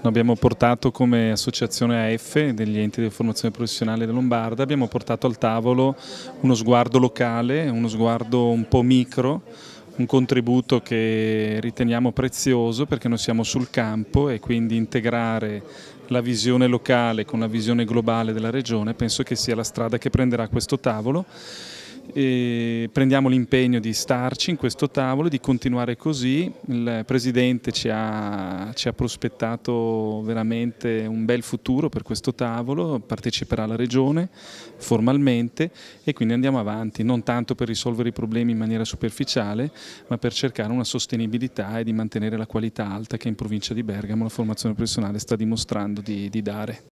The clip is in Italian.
Noi abbiamo portato come associazione AF degli enti di formazione professionale della Lombarda, abbiamo portato al tavolo uno sguardo locale, uno sguardo un po' micro, un contributo che riteniamo prezioso perché noi siamo sul campo e quindi integrare la visione locale con la visione globale della regione penso che sia la strada che prenderà questo tavolo e prendiamo l'impegno di starci in questo tavolo, e di continuare così. Il Presidente ci ha, ci ha, prospettato veramente un bel futuro per questo tavolo, parteciperà la Regione formalmente e quindi andiamo avanti, non tanto per risolvere i problemi in maniera superficiale, ma per cercare una sostenibilità e di mantenere la qualità alta che in provincia di Bergamo la formazione professionale sta dimostrando di, di dare.